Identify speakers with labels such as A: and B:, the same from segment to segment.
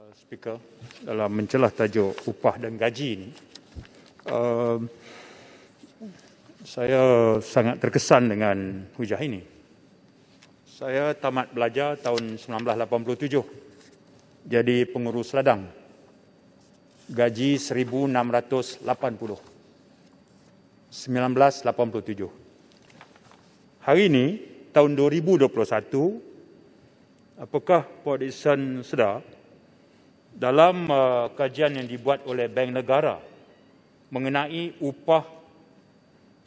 A: Uh, speaker dalam mencelah tajuk upah dan gaji ini uh, saya sangat terkesan dengan hujah ini saya tamat belajar tahun 1987 jadi pengurus ladang gaji 1680 1987 hari ini tahun 2021 apakah Puan Isan sedar dalam uh, kajian yang dibuat oleh Bank Negara mengenai upah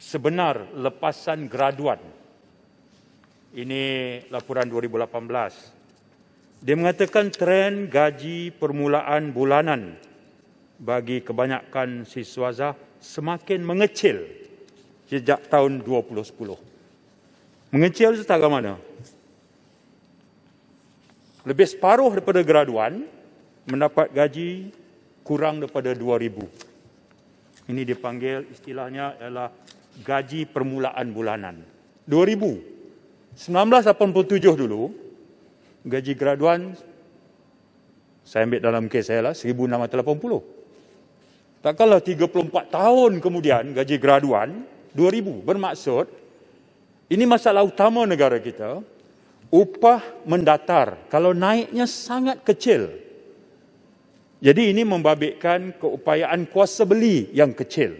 A: sebenar lepasan graduan. Ini laporan 2018. Dia mengatakan trend gaji permulaan bulanan bagi kebanyakan siswa ZAH semakin mengecil sejak tahun 2010. Mengecil setara mana? Lebih separuh daripada graduan mendapat gaji kurang daripada 2000. Ini dipanggil istilahnya adalah gaji permulaan bulanan. 2000. 1987 dulu gaji graduan saya ambil dalam kes saya lah 1680. Takkanlah 34 tahun kemudian gaji graduan 2000 bermaksud ini masalah utama negara kita upah mendatar kalau naiknya sangat kecil jadi ini membabitkan keupayaan kuasa beli yang kecil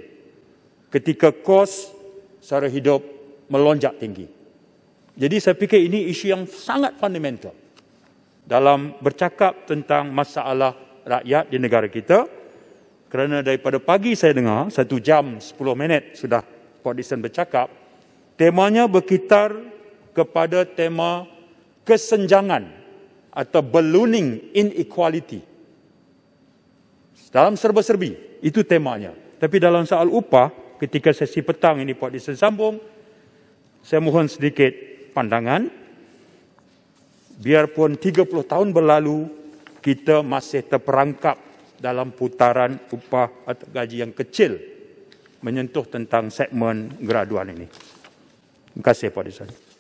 A: ketika kos sara hidup melonjak tinggi. Jadi saya fikir ini isu yang sangat fundamental dalam bercakap tentang masalah rakyat di negara kita kerana daripada pagi saya dengar satu jam sepuluh minit sudah Pak Disen bercakap temanya berkitar kepada tema kesenjangan atau ballooning inequality dalam serba-serbi. Itu temanya. Tapi dalam soal upah, ketika sesi petang ini Pak Disen sambung, saya mohon sedikit pandangan. Biarpun 30 tahun berlalu, kita masih terperangkap dalam putaran upah atau gaji yang kecil menyentuh tentang segmen graduan ini. Terima kasih Pak Disen.